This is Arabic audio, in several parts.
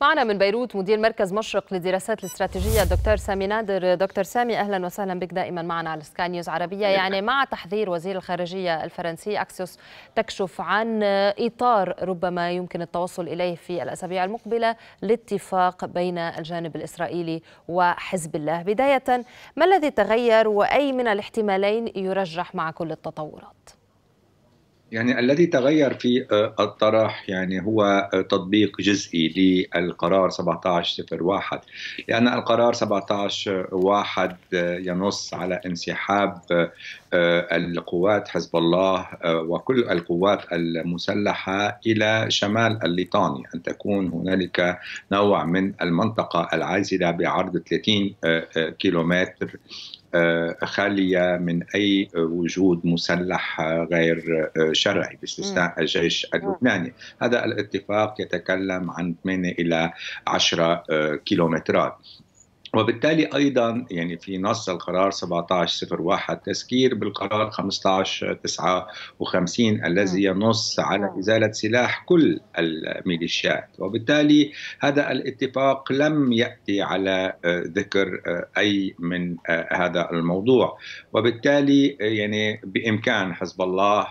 معنا من بيروت مدير مركز مشرق للدراسات الاستراتيجيه الدكتور سامي نادر دكتور سامي اهلا وسهلا بك دائما معنا على سكاي نيوز عربيه يعني مع تحذير وزير الخارجيه الفرنسي اكسيوس تكشف عن اطار ربما يمكن التوصل اليه في الاسابيع المقبله لاتفاق بين الجانب الاسرائيلي وحزب الله بدايه ما الذي تغير واي من الاحتمالين يرجح مع كل التطورات يعني الذي تغير في آه، الطرح يعني هو آه، تطبيق جزئي للقرار 1701 لأن القرار 1701 آه، ينص على انسحاب آه، القوات حزب الله آه، وكل القوات المسلحه الى شمال الليطاني ان تكون هنالك نوع من المنطقه العازله بعرض 30 آه، كيلومتر خالية من أي وجود مسلح غير شرعي باستثناء الجيش اللبناني هذا الاتفاق يتكلم عن 8 إلى 10 كيلومترات وبالتالي ايضا يعني في نص القرار 1701 تذكير بالقرار 1559 الذي نعم. ينص على نعم. ازاله سلاح كل الميليشيات وبالتالي هذا الاتفاق لم ياتي على ذكر اي من هذا الموضوع وبالتالي يعني بامكان حزب الله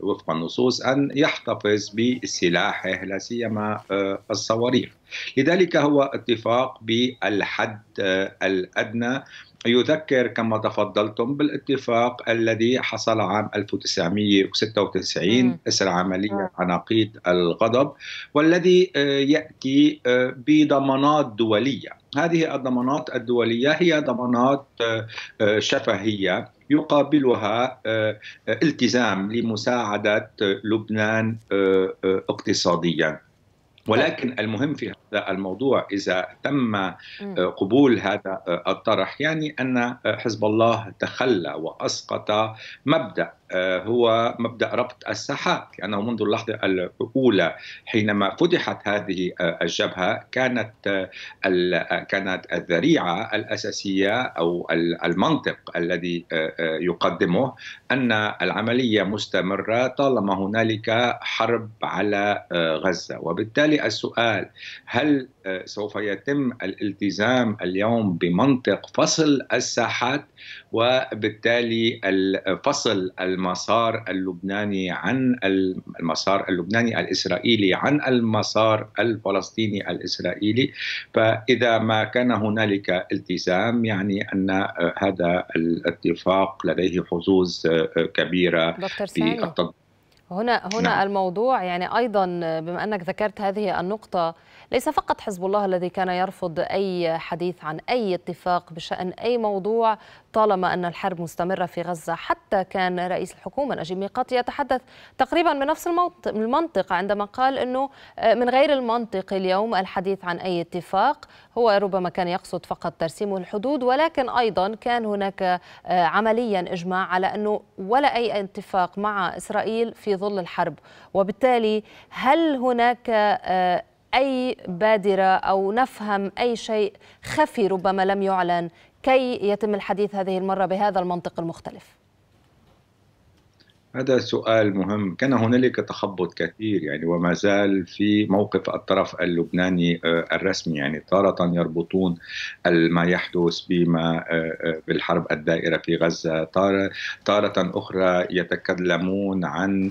وفق النصوص ان يحتفظ بسلاحه لا سيما الصواريخ لذلك هو اتفاق بالحد الادنى يذكر كما تفضلتم بالاتفاق الذي حصل عام 1996 اسر عملية عناقيد الغضب والذي آه، يأتي آه، بضمانات دولية هذه الضمانات الدولية هي ضمانات آه، شفهية يقابلها التزام لمساعدة لبنان اقتصاديا ولكن المهم في هذا الموضوع اذا تم آه، قبول هذا آه، الطرح يعني ان آه، حزب الله تخلى واسقط مبدا آه، هو مبدا ربط الساحات لانه منذ اللحظه الاولى حينما فتحت هذه آه، الجبهه كانت آه، كانت الذريعه الاساسيه او المنطق الذي يقدمه ان العمليه مستمره طالما هنالك حرب على غزه وبالتالي السؤال هل سوف يتم الالتزام اليوم بمنطق فصل الساحات وبالتالي فصل المنطق المسار اللبناني عن المسار اللبناني الاسرائيلي عن المسار الفلسطيني الاسرائيلي فاذا ما كان هنالك التزام يعني ان آه، هذا الاتفاق لديه حظوظ آه، آه، كبيره في هنا هنا نعم. الموضوع يعني ايضا بما انك ذكرت هذه النقطه ليس فقط حزب الله الذي كان يرفض اي حديث عن اي اتفاق بشان اي موضوع طالما أن الحرب مستمرة في غزة حتى كان رئيس الحكومة نجيب ميقاتي يتحدث تقريبا من نفس المنطق عندما قال أنه آه، من غير المنطق اليوم الحديث عن أي اتفاق هو ربما كان يقصد فقط ترسيم الحدود ولكن أيضا كان هناك آه، عمليا إجماع على أنه ولا أي اتفاق مع إسرائيل في ظل الحرب وبالتالي هل هناك آه، أي بادرة أو نفهم أي شيء خفي ربما لم يعلن كي يتم الحديث هذه المرة بهذا المنطق المختلف هذا سؤال مهم كان هنالك تخبط كثير يعني وما زال في موقف الطرف اللبناني آه، الرسمي يعني تارة يربطون ما يحدث بما آه، آه، بالحرب الدائرة في غزة تارة, تارة أخرى يتكلمون عن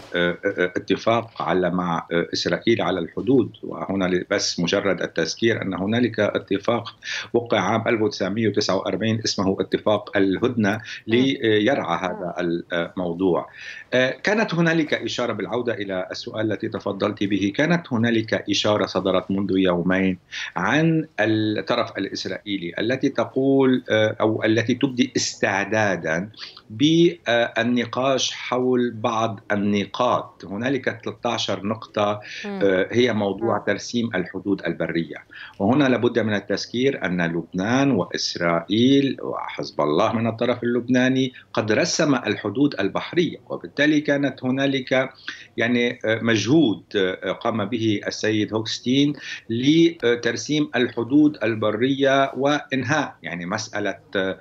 اتفاق على مع إسرائيل على الحدود وهنا بس مجرد التذكير أن هنالك اتفاق وقع عام 1949 اسمه اتفاق الهدنة ليرعى هذا الموضوع آه، كانت هنالك إشارة بالعودة إلى السؤال التي تفضلت به كانت هنالك إشارة صدرت منذ يومين عن الطرف الإسرائيلي التي تقول آه، أو التي تبدي استعدادا بالنقاش حول بعض النقاط هنالك 13 نقطة آه، هي موضوع ترسيم الحدود البرية وهنا لابد من التذكير أن لبنان وإسرائيل وحزب الله من الطرف اللبناني قد رسم الحدود البحرية وبالتالي وبالتالي كانت هنالك يعني آه، مجهود آه، قام به السيد هوكستين لترسيم الحدود البريه وانهاء يعني مساله آه،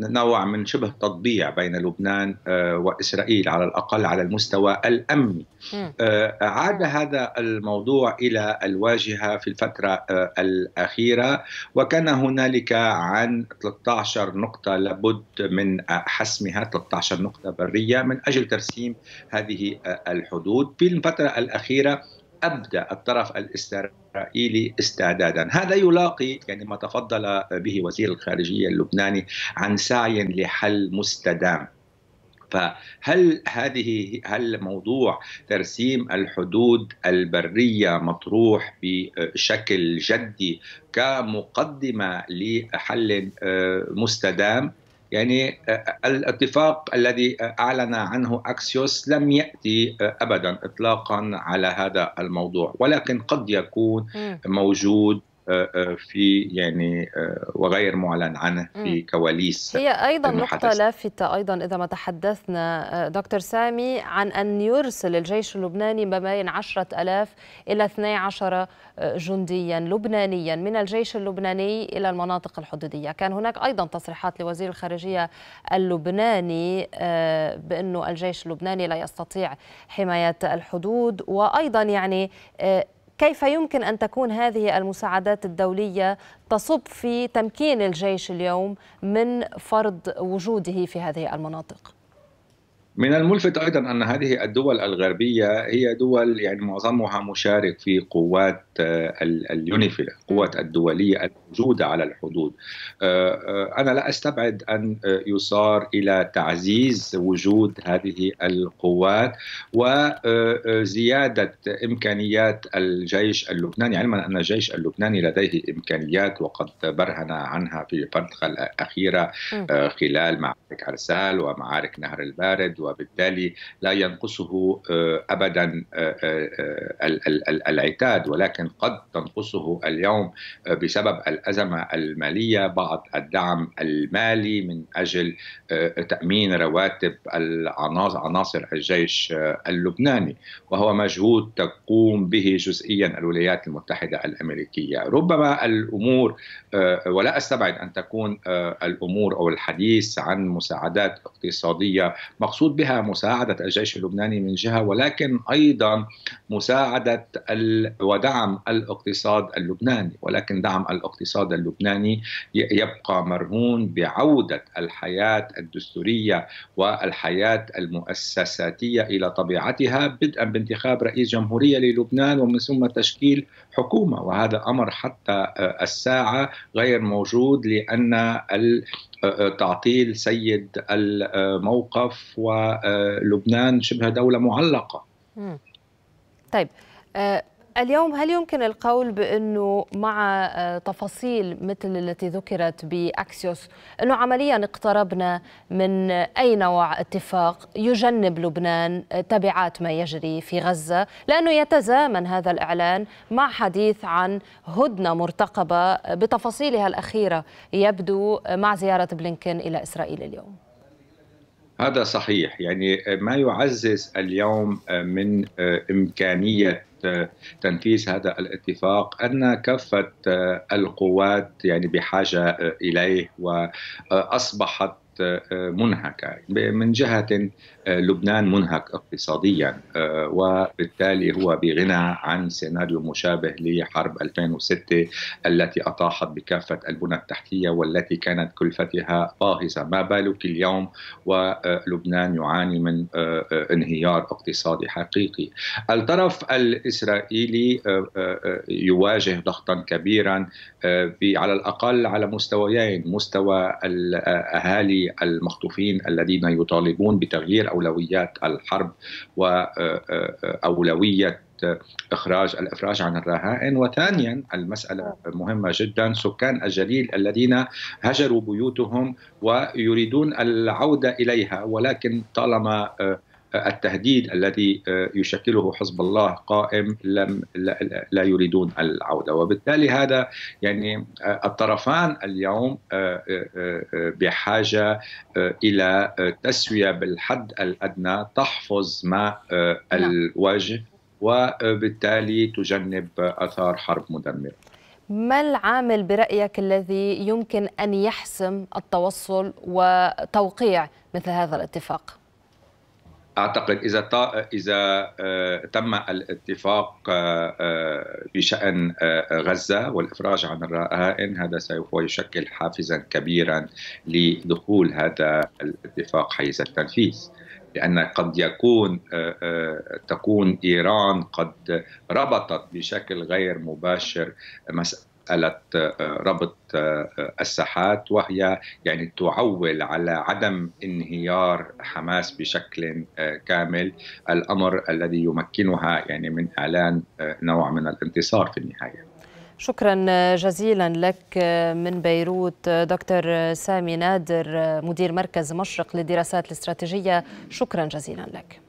نوع من شبه تطبيع بين لبنان واسرائيل على الاقل على المستوى الامني. عاد هذا الموضوع الى الواجهه في الفتره الاخيره وكان هنالك عن 13 نقطه لابد من حسمها 13 نقطه بريه من اجل ترسيم ترسيم هذه الحدود في الفترة الأخيرة أبدى الطرف الإسرائيلي استعدادا هذا يلاقي يعني ما تفضل به وزير الخارجية اللبناني عن سعي لحل مستدام فهل هذه هل موضوع ترسيم الحدود البريه مطروح بشكل جدي كمقدمه لحل مستدام يعني آه، آه، الاتفاق الذي آه، اعلن عنه اكسيوس لم ياتي ابدا اطلاقا على هذا الموضوع ولكن قد يكون موجود آه، آه، في يعني آه، وغير معلن عنه في كواليس هي ايضا نقطه لافته ايضا اذا ما تحدثنا دكتور سامي عن ان يرسل الجيش اللبناني ما بين 10000 الى 12 جنديا لبنانيا من الجيش اللبناني الى المناطق الحدوديه كان هناك ايضا تصريحات لوزير الخارجيه اللبناني بانه الجيش اللبناني لا يستطيع حمايه الحدود وايضا يعني كيف يمكن أن تكون هذه المساعدات الدولية تصب في تمكين الجيش اليوم من فرض وجوده في هذه المناطق؟ من الملفت ايضا ان هذه الدول الغربيه هي دول يعني معظمها مشارك في قوات آه، اليونيفيل، القوات الدوليه الموجوده على الحدود. آه، آه، انا لا استبعد ان يصار الى تعزيز وجود هذه القوات وزياده امكانيات الجيش اللبناني، علما ان الجيش اللبناني لديه امكانيات وقد برهن عنها في الفتره الاخيره خلال معارك عرسال ومعارك نهر البارد وبالتالي لا ينقصه آه، ابدا آه، آه، العتاد ولكن قد تنقصه اليوم بسبب الازمه الماليه بعض الدعم المالي من اجل تامين رواتب عناصر الجيش اللبناني وهو مجهود تقوم به جزئيا الولايات المتحده الامريكيه ربما الامور ولا استبعد ان تكون الامور او الحديث عن مساعدات اقتصاديه مقصود بها مساعدة الجيش اللبناني من جهة ولكن أيضا مساعدة ودعم الاقتصاد اللبناني ولكن دعم الاقتصاد اللبناني يبقى مرهون بعودة الحياة الدستورية والحياة المؤسساتية إلى طبيعتها بدءا بانتخاب رئيس جمهورية للبنان ومن ثم تشكيل حكومة وهذا أمر حتى آه، الساعة غير موجود لأن تعطيل سيد الموقف ولبنان شبه دولة معلقة طيب آه، اليوم هل يمكن القول بأنه مع آه، تفاصيل مثل التي ذكرت بأكسيوس أنه عمليا اقتربنا من أي نوع اتفاق يجنب لبنان آه، تبعات ما يجري في غزة لأنه يتزامن هذا الإعلان مع حديث عن هدنة مرتقبة آه، بتفاصيلها الأخيرة يبدو مع زيارة بلينكن إلى إسرائيل اليوم هذا صحيح يعني ما يعزز اليوم من امكانيه تنفيذ هذا الاتفاق ان كافه آه، القوات يعني بحاجه آه، اليه واصبحت آه، منهكه من جهه آه، لبنان منهك اقتصاديا آه، وبالتالي هو بغنى عن سيناريو مشابه لحرب 2006 التي أطاحت بكافة البنى التحتية والتي كانت كلفتها باهظة ما بالك اليوم ولبنان يعاني من آه، انهيار اقتصادي حقيقي الطرف الإسرائيلي يواجه ضغطا كبيرا على الأقل على مستويين مستوى الأهالي المخطوفين الذين يطالبون بتغيير أو اولويات الحرب واولويه آه، آه، اخراج الافراج عن الرهائن وثانيا المساله مهمه جدا سكان الجليل الذين هجروا بيوتهم ويريدون العوده اليها ولكن طالما آه، التهديد الذي آه، يشكله حزب الله قائم لم لا يريدون العوده وبالتالي هذا يعني آه، الطرفان اليوم آه، بحاجه الى تسويه بالحد الادنى تحفظ ما نعم. الوجه وبالتالي تجنب اثار حرب مدمره ما العامل برايك الذي يمكن ان يحسم التوصل وتوقيع مثل هذا الاتفاق اعتقد اذا اذا آه، تم الاتفاق بشان آه، آه، غزه والافراج عن الرهائن هذا سوف يشكل حافزا كبيرا لدخول هذا الاتفاق حيز التنفيذ لان قد يكون تكون ايران قد ربطت بشكل غير مباشر مساله مساله آه، ربط آه، آه، الساحات وهي يعني تعول على عدم انهيار حماس بشكل كامل الامر الذي يمكنها يعني من اعلان نوع من الانتصار في النهايه شكرا جزيلا لك من بيروت دكتور سامي نادر مدير مركز مشرق للدراسات الاستراتيجيه شكرا جزيلا لك